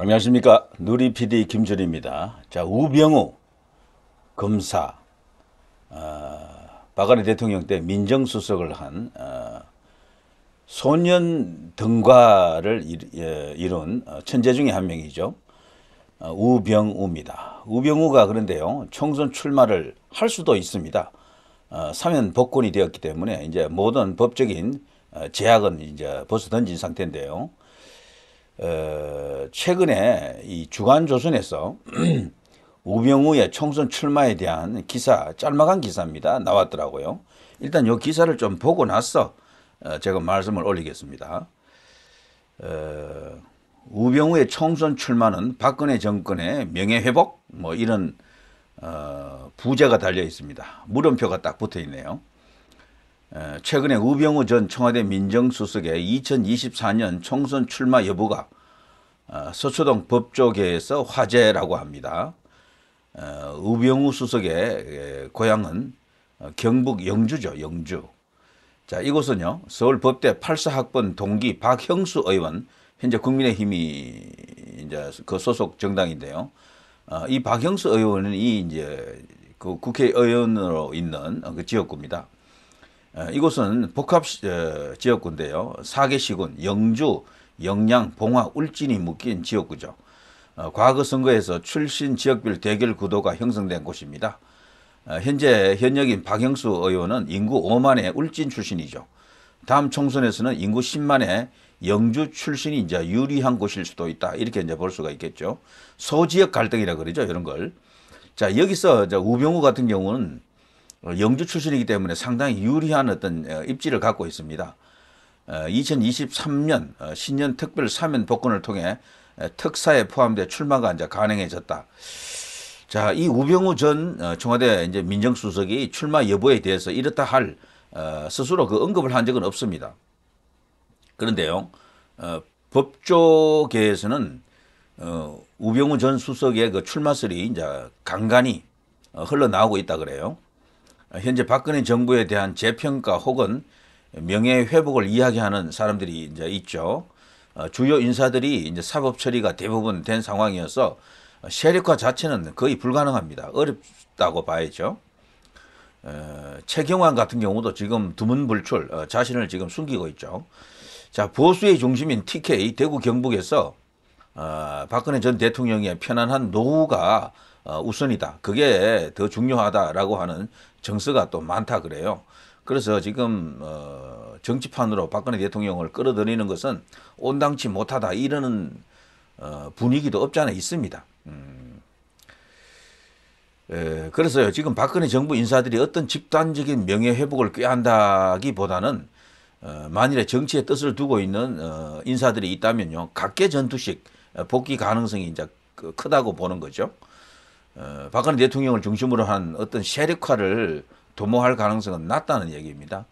안녕하십니까 누리 PD 김준입니다. 자 우병우 검사 어, 박근혜 대통령 때 민정수석을 한 어, 소년 등과를 예, 이룬 어, 천재 중에 한 명이죠. 어, 우병우입니다. 우병우가 그런데요 총선 출마를 할 수도 있습니다. 어, 사면 복권이 되었기 때문에 이제 모든 법적인 어, 제약은 이제 벗어 던진 상태인데요. 어, 최근에 이 주간조선에서 우병우의 총선 출마에 대한 기사 짤막한 기사입니다 나왔더라고요 일단 이 기사를 좀 보고 나서 어, 제가 말씀을 올리겠습니다 어, 우병우의 총선 출마는 박근혜 정권의 명예회복 뭐 이런 어, 부제가 달려 있습니다 물음표가 딱 붙어 있네요 최근에 우병우 전 청와대 민정수석의 2024년 총선 출마 여부가 어, 서초동 법조계에서 화제라고 합니다. 우병우 수석의 고향은 어, 경북 영주죠. 영주. 자 이곳은요 서울법대 84학번 동기 박형수 의원 현재 국민의힘이 이제 그 소속 정당인데요. 어, 이 박형수 의원이 이제 그 국회의원으로 있는 그 지역구입니다. 어, 이곳은 복합 어, 지역구인데요. 4개 시군 영주, 영양, 봉화, 울진이 묶인 지역구죠. 어, 과거 선거에서 출신 지역별 대결 구도가 형성된 곳입니다. 현재 현역인 박영수 의원은 인구 5만의 울진 출신이죠. 다음 총선에서는 인구 10만의 영주 출신이 이제 유리한 곳일 수도 있다. 이렇게 이제 볼 수가 있겠죠. 소지역 갈등이라 그러죠. 이런 걸. 자, 여기서 우병우 같은 경우는 어, 영주 출신이기 때문에 상당히 유리한 어떤 어, 입지를 갖고 있습니다. 2023년 어, 신년 특별 사면 복권을 통해 특사에 포함돼 출마가 이제 가능해졌다. 자, 이 우병우 전 청와대 이제 민정수석이 출마 여부에 대해서 이렇다 할 스스로 그 언급을 한 적은 없습니다. 그런데요, 법조계에서는 우병우 전 수석의 그 출마설이 이제 간간히 흘러나오고 있다 그래요. 현재 박근혜 정부에 대한 재평가 혹은 명예 회복을 이야기하는 사람들이 이제 있죠. 어, 주요 인사들이 이제 사법 처리가 대부분 된 상황이어서 세력화 자체는 거의 불가능합니다. 어렵다고 봐야죠. 어, 최경환 같은 경우도 지금 두문불출 어, 자신을 지금 숨기고 있죠. 자 보수의 중심인 TK 대구 경북에서 박근혜 전 대통령의 편안한 노후가 어, 우선이다. 그게 더 중요하다라고 하는 정서가 또 많다 그래요. 그래서 지금 어, 정치판으로 박근혜 대통령을 끌어들이는 것은 온당치 못하다 이러는 어, 분위기도 없지 않아 있습니다. 음. 그래서요 지금 박근혜 정부 인사들이 어떤 집단적인 명예 회복을 꾀한다기보다는 어, 만일에 정치의 뜻을 두고 있는 어, 인사들이 있다면요 각계 전투식 복귀 가능성이 이제 그 크다고 보는 거죠. 어, 박근혜 대통령을 중심으로 한 어떤 세력화를 도모할 가능성은 낮다는 얘기입니다.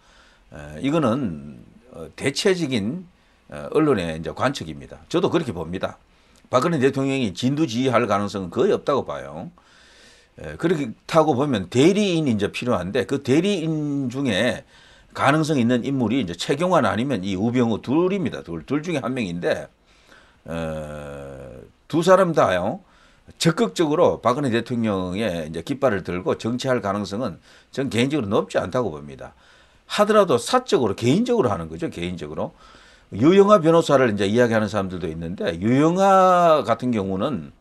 어, 이거는 어, 대체적인 언론의 이제 관측입니다. 저도 그렇게 봅니다. 박근혜 대통령이 진두지휘할 가능성은 거의 없다고 봐요. 그렇게 고 보면 대리인이 이제 필요한데 그 대리인 중에 가능성 있는 인물이 이제 최경환 아니면 이 우병우 둘입니다. 둘, 둘 중에 한 명인데 어, 두 사람 다요. 적극적으로 박근혜 대통령의 이제 깃발을 들고 정치할 가능성은 전 개인적으로 높지 않다고 봅니다. 하더라도 사적으로 개인적으로 하는 거죠. 개인적으로. 유영하 변호사를 이제 이야기하는 사람들도 있는데 유영하 같은 경우는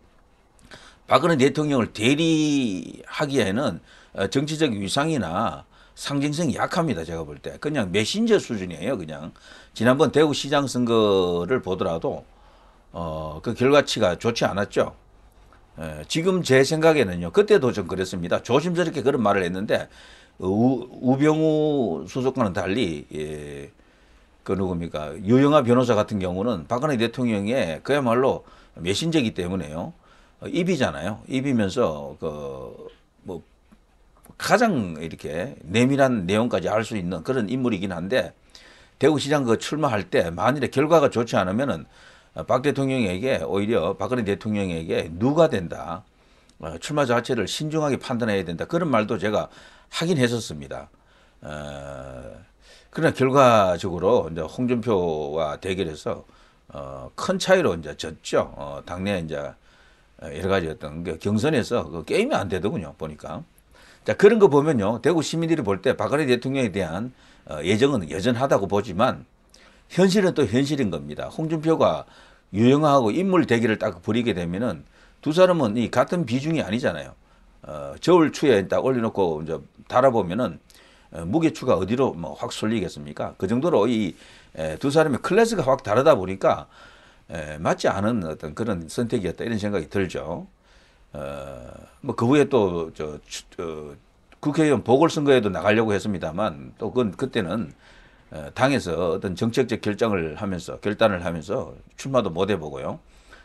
박근혜 대통령을 대리하기에는 어, 정치적 위상이나 상징성이 약합니다. 제가 볼 때. 그냥 메신저 수준이에요. 그냥. 지난번 대구시장 선거를 보더라도 어, 그 결과치가 좋지 않았죠. 어, 지금 제 생각에는요. 그때도 좀 그랬습니다. 조심스럽게 그런 말을 했는데 어, 우, 병우 수석과는 달리 예, 그 누굽니까 유영하 변호사 같은 경우는 박근혜 대통령의 그야말로 메신저기 때문에요. 어, 입이잖아요. 입이면서 그뭐 가장 이렇게 내밀한 내용까지 알 수 있는 그런 인물이긴 한데 대구시장 그 출마할 때 만일에 결과가 좋지 않으면은 어, 박 대통령에게 오히려 박근혜 대통령에게 누가 된다. 어, 출마 자체를 신중하게 판단해야 된다. 그런 말도 제가 하긴 했었습니다. 어, 그러나 결과적으로 이제 홍준표와 대결해서 큰 차이로 이제 졌죠. 당내 이제 여러 가지 어떤 경선에서 그 게임이 안 되더군요. 보니까. 자, 그런 거 보면요. 대구 시민들이 볼 때 박근혜 대통령에 대한 예정은 여전하다고 보지만 현실은 또 현실인 겁니다. 홍준표가 유영하고 인물 대결을 딱벌리게 되면은 두 사람은 이 같은 비중이 아니잖아요. 어, 저울 추에 딱 올려놓고 이제 달아보면은 어, 무게추가 어디로 뭐확 쏠리겠습니까? 그 정도로 이 두 사람의 클래스가 확 다르다 보니까 에, 맞지 않은 어떤 그런 선택이었다 이런 생각이 들죠. 어, 뭐 그 후에 또 저, 저, 어, 국회의원 보궐선거에도 나가려고 했습니다만 또 그건 그때는 어, 당에서 어떤 정책적 결정을 하면서 결단을 하면서 출마도 못 해보고요.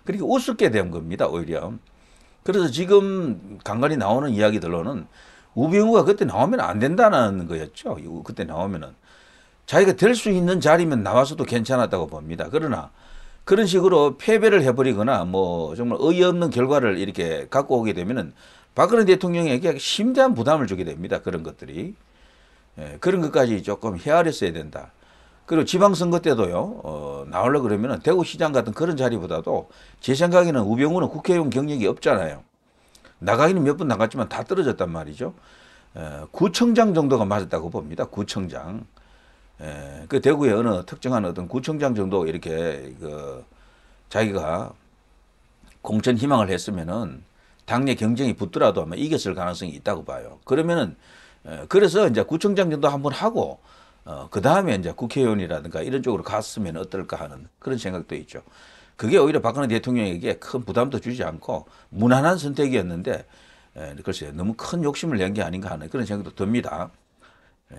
그렇게 우습게 된 겁니다. 오히려. 그래서 지금 간간히 나오는 이야기들로는 우병우가 그때 나오면 안 된다는 거였죠. 그때 나오면은 자기가 될 수 있는 자리면 나와서도 괜찮았다고 봅니다. 그러나 그런 식으로 패배를 해버리거나 뭐 정말 어이없는 결과를 이렇게 갖고 오게 되면은 박근혜 대통령에게 심대한 부담을 주게 됩니다. 그런 것들이. 예, 그런 것까지 조금 헤아렸어야 된다. 그리고 지방선거 때도요, 어, 나올려 그러면 대구시장 같은 그런 자리보다도 제 생각에는 우병우는 국회의원 경력이 없잖아요. 나가기는 몇번 나갔지만 다 떨어졌단 말이죠. 에, 구청장 정도가 맞았다고 봅니다. 구청장. 에, 그 대구의 어느 특정한 어떤 구청장 정도 이렇게 그 자기가 공천 희망을 했으면은 당내 경쟁이 붙더라도 아마 이겼을 가능성이 있다고 봐요. 그러면은 어, 그래서 이제 구청장정도 한 번 하고 어, 그 다음에 이제 국회의원이라든가 이런 쪽으로 갔으면 어떨까 하는 그런 생각도 있죠. 그게 오히려 박근혜 대통령에게 큰 부담도 주지 않고 무난한 선택이었는데 에, 글쎄 너무 큰 욕심을 낸 게 아닌가 하는 그런 생각도 듭니다. 에,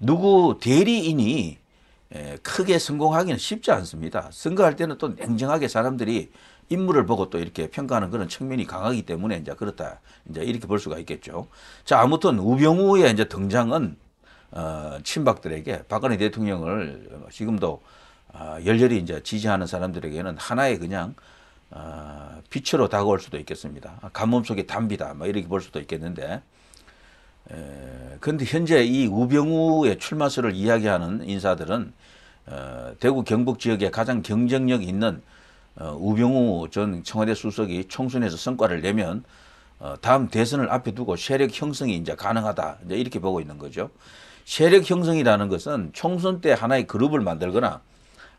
누구 대리인이 에, 크게 성공하기는 쉽지 않습니다. 선거할 때는 또 냉정하게 사람들이 인물을 보고 또 이렇게 평가하는 그런 측면이 강하기 때문에 이제 그렇다. 이제 이렇게 볼 수가 있겠죠. 자, 아무튼 우병우의 이제 등장은 어, 친박들에게 박근혜 대통령을 지금도 어, 열렬히 이제 지지하는 사람들에게는 하나의 그냥 어, 빛으로 다가올 수도 있겠습니다. 아, 가뭄 속의 담비다. 뭐 이렇게 볼 수도 있겠는데. 그런데 현재 이 우병우의 출마설을 이야기하는 인사들은 어, 대구 경북 지역에 가장 경쟁력 있는 어, 우병우 전 청와대 수석이 총선에서 성과를 내면 어, 다음 대선을 앞에 두고 세력 형성이 이제 가능하다. 이제 이렇게 보고 있는 거죠. 세력 형성이라는 것은 총선 때 하나의 그룹을 만들거나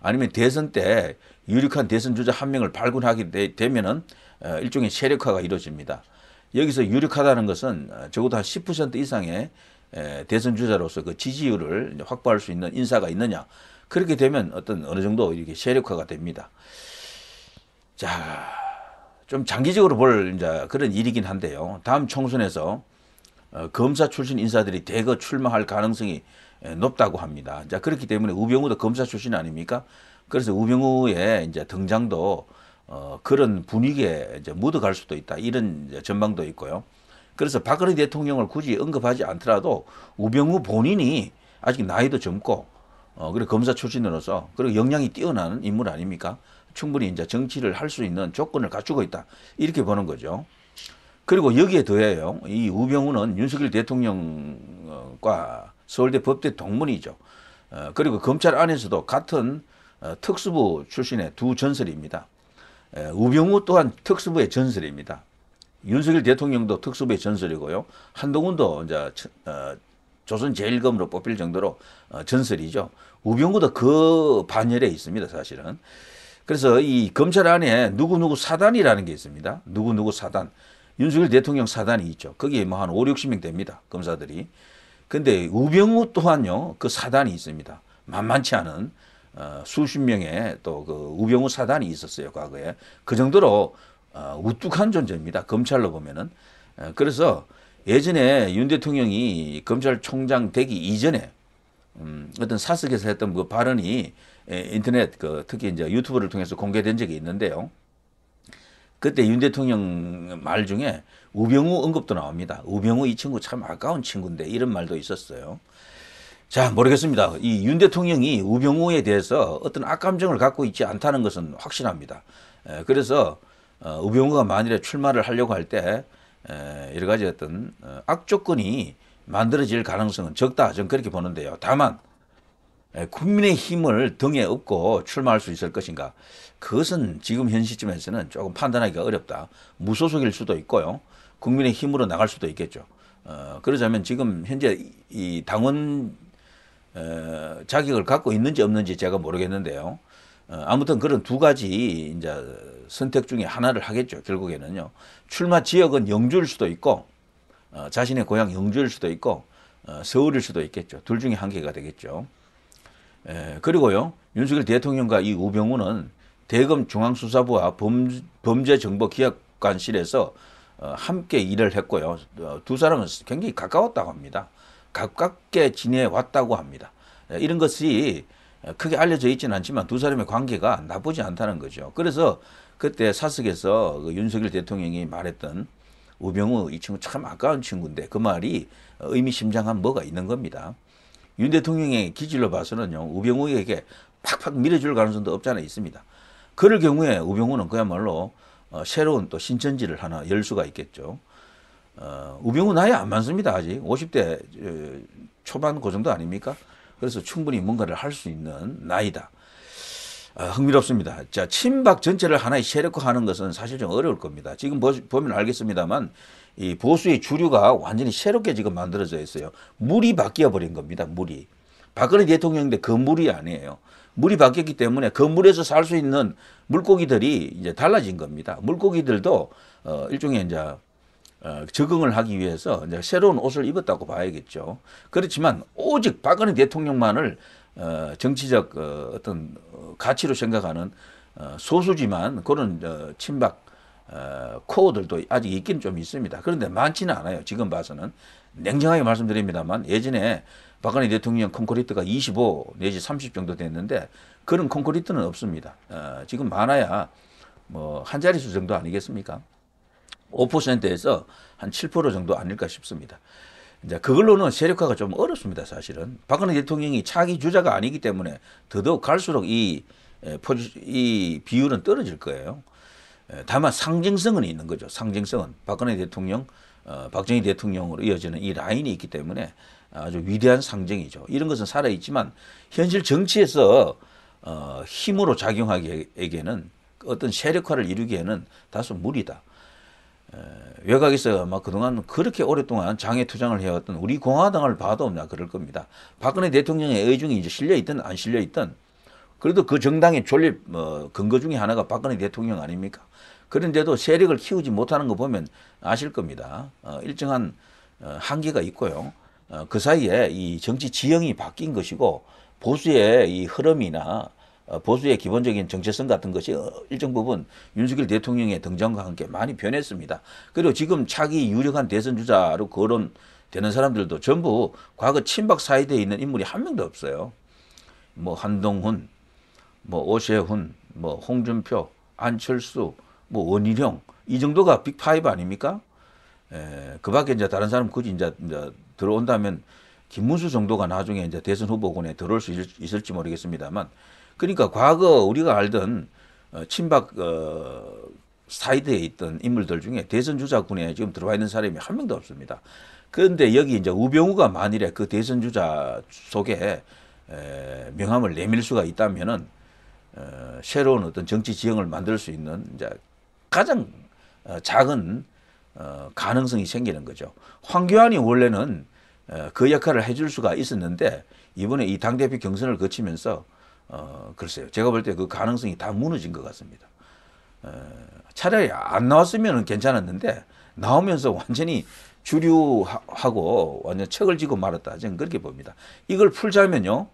아니면 대선 때 유력한 대선 주자 한 명을 발굴하게 되, 면은 어, 일종의 세력화가 이루어집니다. 여기서 유력하다는 것은 적어도 한10% 이상의 대선 주자로서 그 지지율을 확보할 수 있는 인사가 있느냐. 그렇게 되면 어떤 어느 정도 이렇게 세력화가 됩니다. 자, 좀 장기적으로 볼 이제 그런 일이긴 한데요. 다음 총선에서 어, 검사 출신 인사들이 대거 출마할 가능성이 예, 높다고 합니다. 자, 그렇기 때문에 우병우도 검사 출신 아닙니까? 그래서 우병우의 이제 등장도 어, 그런 분위기에 이제 묻어갈 수도 있다. 이런 전망도 있고요. 그래서 박근혜 대통령을 굳이 언급하지 않더라도 우병우 본인이 아직 나이도 젊고 어, 그리고 검사 출신으로서 그리고 역량이 뛰어난 인물 아닙니까? 충분히 이제 정치를 할 수 있는 조건을 갖추고 있다. 이렇게 보는 거죠. 그리고 여기에 더해요. 이 우병우는 윤석열 대통령과 서울대 법대 동문이죠. 어, 그리고 검찰 안에서도 같은 어, 특수부 출신의 두 전설입니다. 우병우 또한 특수부의 전설입니다. 윤석열 대통령도 특수부의 전설이고요. 한동훈도 이제 어, 조선 제일검으로 뽑힐 정도로 전설이죠. 우병우도 그 반열에 있습니다. 사실은. 그래서 이 검찰 안에 누구누구 사단이라는 게 있습니다. 누구누구 사단. 윤석열 대통령 사단이 있죠. 거기에 뭐한 5, 60명 됩니다. 검사들이. 근데 우병우 또한요, 그 사단이 있습니다. 만만치 않은 어, 수십 명의 또 그 우병우 사단이 있었어요. 과거에. 그 정도로 어, 우뚝한 존재입니다. 검찰로 보면은. 어, 그래서 예전에 윤 대통령이 검찰총장 되기 이전에 음, 어떤 사석에서 했던 그 발언이 예, 인터넷 그 특히 이제 유튜브를 통해서 공개된 적이 있는데요. 그때 윤 대통령 말 중에 우병우 언급도 나옵니다. 우병우 이 친구 참 아까운 친구인데 이런 말도 있었어요. 자, 모르겠습니다. 이 윤 대통령이 우병우에 대해서 어떤 악감정을 갖고 있지 않다는 것은 확신합니다. 에, 예, 그래서 어, 우병우가 만일에 출마를 하려고 할 때 여러 가지 어떤 어, 악조건이 만들어질 가능성은 적다. 저는 그렇게 보는데요. 다만 예, 국민의 힘을 등에 업고 출마할 수 있을 것인가? 그것은 지금 현 시점에서는 조금 판단하기가 어렵다. 무소속일 수도 있고요. 국민의 힘으로 나갈 수도 있겠죠. 어, 그러자면 지금 현재 이 당원 어, 자격을 갖고 있는지 없는지 제가 모르겠는데요. 어, 아무튼 그런 두 가지 이제 선택 중에 하나를 하겠죠. 결국에는요. 출마 지역은 영주일 수도 있고 어, 자신의 고향 영주일 수도 있고 어, 서울일 수도 있겠죠. 둘 중에 한 개가 되겠죠. 에, 예, 그리고요. 윤석열 대통령과 이 우병우는 대검 중앙수사부와 범, 범죄정보기획관실에서 어, 함께 일을 했고요. 어, 두 사람은 굉장히 가까웠다고 합니다. 가깝게 지내왔다고 합니다. 에, 예, 이런 것이 크게 알려져 있지는 않지만 두 사람의 관계가 나쁘지 않다는 거죠. 그래서 그때 사석에서 그 윤석열 대통령이 말했던 우병우 이 친구 참 아까운 친구인데 그 말이 의미심장한 뭐가 있는 겁니다. 윤 대통령의 기질로 봐서는요. 우병우에게 팍팍 밀어줄 가능성도 없지 않아 있습니다. 그럴 경우에 우병우는 그야말로 어, 새로운 또 신천지를 하나 열 수가 있겠죠. 어, 우병우 나이 안 많습니다. 아직 50대 어, 초반 그 정도 아닙니까? 그래서 충분히 뭔가를 할 수 있는 나이다. 아, 흥미롭습니다. 자, 친박 전체를 하나의 세력화하는 것은 사실 좀 어려울 겁니다. 지금 보, 보면 알겠습니다만 이 보수의 주류가 완전히 새롭게 지금 만들어져 있어요. 물이 바뀌어 버린 겁니다. 물이. 박근혜 대통령 때그 물이 아니에요. 물이 바뀌었기 때문에 그 물에서 살 수 있는 물고기들이 이제 달라진 겁니다. 물고기들도 어 일종의 이제 어 적응을 하기 위해서 이제 새로운 옷을 입었다고 봐야겠죠. 그렇지만 오직 박근혜 대통령만을 어 정치적 어 어떤 어, 가치로 생각하는 어 소수지만 그런 어 친박 어, 코어들도 아직 있긴 좀 있습니다. 그런데 많지는 않아요. 지금 봐서는. 냉정하게 말씀드립니다만 예전에 박근혜 대통령 콘크리트가 25 내지 30 정도 됐는데 그런 콘크리트는 없습니다. 어, 지금 많아야 뭐 한 자릿수 정도 아니겠습니까? 5%에서 한 7% 정도 아닐까 싶습니다. 이제 그걸로는 세력화가 좀 어렵습니다, 사실은. 박근혜 대통령이 차기 주자가 아니기 때문에 더더욱 갈수록 이, 포지, 이 비율은 떨어질 거예요. 예, 다만 상징성은 있는 거죠. 상징성은 박근혜 대통령, 어, 박정희 대통령으로 이어지는 이 라인이 있기 때문에 아주 위대한 상징이죠. 이런 것은 살아있지만 현실 정치에서 어, 힘으로 작용하기에는 어떤 세력화를 이루기에는 다소 무리다. 에, 외곽에서 아마 그동안 그렇게 오랫동안 장애 투쟁을 해왔던 우리 공화당을 봐도 없나 그럴 겁니다. 박근혜 대통령의 의중이 이제 실려있든 안 실려있든 그래도 그 정당의 존립 어, 근거 중에 하나가 박근혜 대통령 아닙니까? 그런데도 세력을 키우지 못하는 거 보면 아실 겁니다. 어, 일정한 어, 한계가 있고요. 어, 그 사이에 이 정치 지형이 바뀐 것이고 보수의 이 흐름이나 어, 보수의 기본적인 정체성 같은 것이 어, 일정 부분 윤석열 대통령의 등장과 함께 많이 변했습니다. 그리고 지금 차기 유력한 대선 주자로 거론되는 사람들도 전부 과거 친박 사이드에 있는 인물이 한 명도 없어요. 뭐 한동훈, 뭐 오세훈, 뭐 홍준표, 안철수, 뭐 원희룡 이 정도가 빅파이브 아닙니까? 그 밖에 이제 다른 사람 굳이 이제, 이제 들어온다면 김문수 정도가 나중에 이제 대선 후보군에 들어올 수 있을, 지 모르겠습니다만 그러니까 과거 우리가 알던 어, 친박 어, 사이드에 있던 인물들 중에 대선 주자군에 지금 들어와 있는 사람이 한 명도 없습니다. 그런데 여기 이제 우병우가 만일에 그 대선 주자 속에 에, 명함을 내밀 수가 있다면은 어, 새로운 어떤 정치 지형을 만들 수 있는 이제 가장 어, 작은 어, 가능성이 생기는 거죠. 황교안이 원래는 그 역할을 해줄 수가 있었는데 이번에 이 당대표 경선을 거치면서 어, 글쎄요. 제가 볼 때 그 가능성이 다 무너진 것 같습니다. 어, 차라리 안 나왔으면 괜찮았는데 나오면서 완전히 주류하고 완전 책을 지고 말았다. 저는 그렇게 봅니다. 이걸 풀자면요.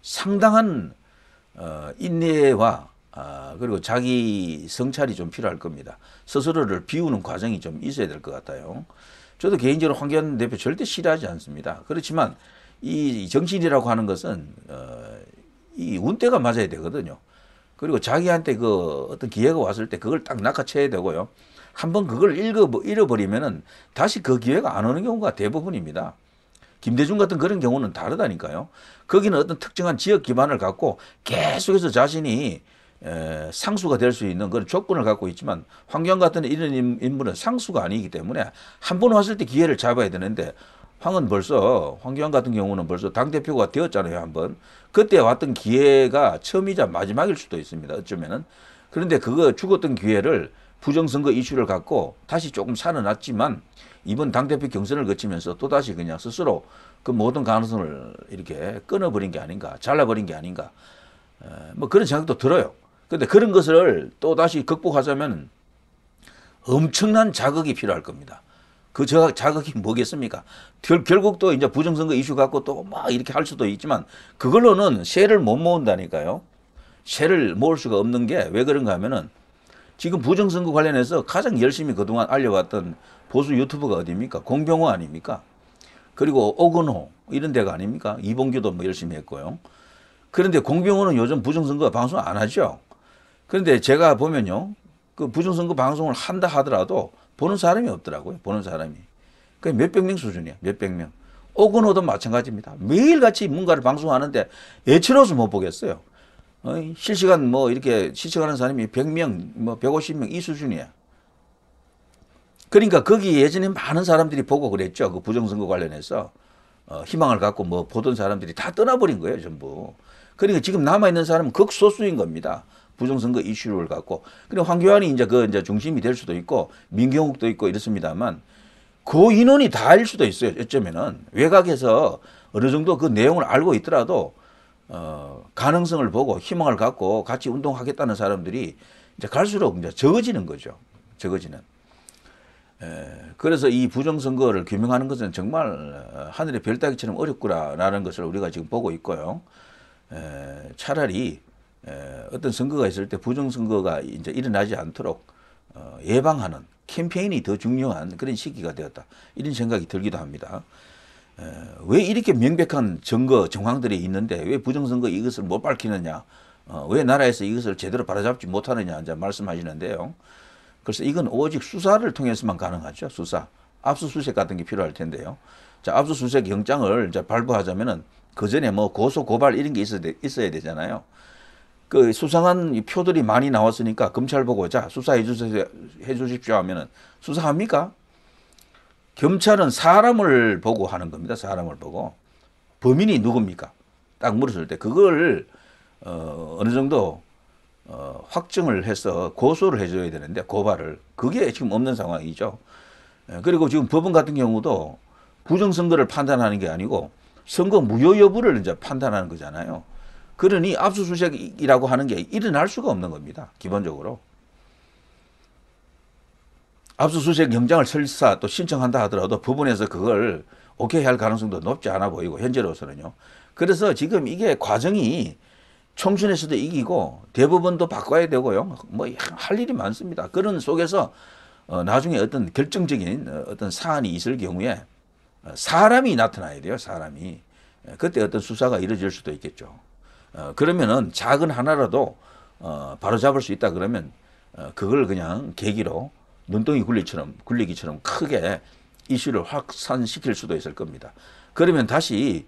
상당한 어, 인내와 아, 그리고 자기 성찰이 좀 필요할 겁니다. 스스로를 비우는 과정이 좀 있어야 될 것 같아요. 저도 개인적으로 황교안 대표 절대 싫어하지 않습니다. 그렇지만 이정치이라고 하는 것은 어, 이 운대가 맞아야 되거든요. 그리고 자기한테 그 어떤 기회가 왔을 때 그걸 딱 낚아채야 되고요. 한번 그걸 읽어버리면은 다시 그 기회가 안 오는 경우가 대부분입니다. 김대중 같은 그런 경우는 다르다니까요. 거기는 어떤 특정한 지역 기반을 갖고 계속해서 자신이 에, 상수가 될 수 있는 그런 조건을 갖고 있지만 황교안 같은 이런 인물은 상수가 아니기 때문에 한 번 왔을 때 기회를 잡아야 되는데 황은 벌써 황교안 같은 경우는 벌써 당 대표가 되었잖아요 한 번 그때 왔던 기회가 처음이자 마지막일 수도 있습니다 어쩌면은 그런데 그거 죽었던 기회를 부정선거 이슈를 갖고 다시 조금 살아났지만 이번 당대표 경선을 거치면서 또다시 그냥 스스로 그 모든 가능성을 이렇게 끊어버린 게 아닌가 잘라버린 게 아닌가 어, 뭐 그런 생각도 들어요. 근데 그런 것을 또다시 극복하자면 엄청난 자극이 필요할 겁니다. 그 자극이 뭐겠습니까? 결, 결국 또 이제 부정선거 이슈 갖고 또 막 이렇게 할 수도 있지만 그걸로는 쇠를 못 모은다니까요. 쇠를 모을 수가 없는 게 왜 그런가 하면은 지금 부정선거 관련해서 가장 열심히 그동안 알려왔던 보수 유튜브가 어디입니까? 공병호 아닙니까? 그리고 오근호 이런 데가 아닙니까? 이봉규도 뭐 열심히 했고요. 그런데 공병호는 요즘 부정선거 방송 안 하죠. 그런데 제가 보면요. 그 부정선거 방송을 한다 하더라도 보는 사람이 없더라고요. 보는 사람이. 그 몇백 명 수준이야. 몇백 명. 오근호도 마찬가지입니다. 매일같이 뭔가를 방송하는데 예체로서못 보겠어요. 어, 실시간 뭐 이렇게 실시간하는 사람이 100명, 뭐 150명 이 수준이야. 그러니까 거기 예전에 많은 사람들이 보고 그랬죠. 그 부정선거 관련해서 어, 희망을 갖고 뭐 보던 사람들이 다 떠나버린 거예요, 전부. 그러니까 지금 남아 있는 사람은 극소수인 겁니다. 부정선거 이슈를 갖고. 그리고 황교안이 이제 그 이제 중심이 될 수도 있고 민경욱도 있고 이렇습니다만 그 인원이 다일 수도 있어요. 어쩌면은 외곽에서 어느 정도 그 내용을 알고 있더라도 어, 가능성을 보고 희망을 갖고 같이 운동하겠다는 사람들이 이제 갈수록 이제 적어지는 거죠. 적어지는. 에, 그래서 이 부정선거를 규명하는 것은 정말 어, 하늘의 별 따기처럼 어렵구나라는 것을 우리가 지금 보고 있고요. 에, 차라리 에, 어떤 선거가 있을 때 부정선거가 이제 일어나지 않도록 어, 예방하는 캠페인이 더 중요한 그런 시기가 되었다. 이런 생각이 들기도 합니다. 왜 이렇게 명백한 증거 정황들이 있는데 왜 부정선거 이것을 못 밝히느냐 어, 왜 나라에서 이것을 제대로 바로잡지 못하느냐 이제 말씀하시는데요. 그래서 이건 오직 수사를 통해서만 가능하죠. 수사. 압수수색 같은 게 필요할 텐데요. 자, 압수수색 영장을 이제 발부하자면은 그 전에 뭐 고소, 고발 이런 게 있어야, 되, 있어야 되잖아요. 그 수상한 표들이 많이 나왔으니까 검찰 보고 자, 수사해 주십시오 하면은 수사합니까? 경찰은 사람을 보고 하는 겁니다. 사람을 보고. 범인이 누굽니까? 딱 물었을 때 그걸 어, 어느 정도 어, 확정을 해서 고소를 해줘야 되는데 고발을 그게 지금 없는 상황이죠. 예, 그리고 지금 법원 같은 경우도 부정선거를 판단하는 게 아니고 선거 무효 여부를 이제 판단하는 거잖아요. 그러니 압수수색이라고 하는 게 일어날 수가 없는 겁니다. 기본적으로. 압수수색 영장을 설사 또 신청한다 하더라도 법원에서 그걸 오케이 할 가능성도 높지 않아 보이고 현재로서는요. 그래서 지금 이게 과정이 총선에서도 이기고 대부분도 바꿔야 되고요. 뭐 할 일이 많습니다. 그런 속에서 어 나중에 어떤 결정적인 어, 어떤 사안이 있을 경우에 어, 사람이 나타나야 돼요. 사람이. 예, 그때 어떤 수사가 이루어질 수도 있겠죠. 어 그러면은 작은 하나라도 어 바로 잡을 수 있다 그러면 어, 그걸 그냥 계기로 눈덩이 굴리처럼 굴리기처럼 크게 이슈를 확산시킬 수도 있을 겁니다. 그러면 다시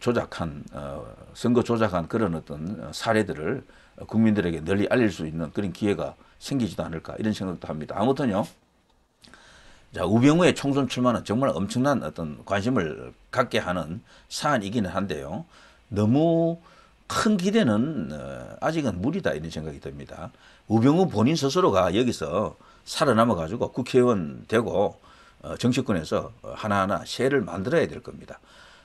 조작한 어, 선거 조작한 그런 어떤 어, 사례들을 국민들에게 널리 알릴 수 있는 그런 기회가 생기지도 않을까 이런 생각도 합니다. 아무튼요. 자, 우병우의 총선 출마는 정말 엄청난 어떤 관심을 갖게 하는 사안이기는 한데요. 너무 큰 기대는 어, 아직은 무리다 이런 생각이 듭니다. 우병우 본인 스스로가 여기서 살아남아 가지고 국회의원 되고 어, 정치권에서 하나하나 쉐를 만들어야 될 겁니다.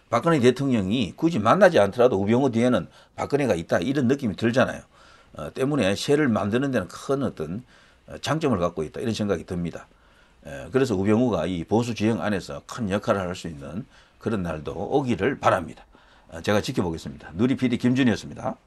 박근혜 대통령이 굳이 만나지 않더라도 우병우 뒤에는 박근혜가 있다 이런 느낌이 들잖아요. 어, 때문에 쉐를 만드는 데는 큰 어떤 장점을 갖고 있다 이런 생각이 듭니다. 그래서 우병우가 이 보수 지형 안에서 큰 역할을 할 수 있는 그런 날도 오기를 바랍니다. 어, 제가 지켜보겠습니다. 누리피디 김준이었습니다.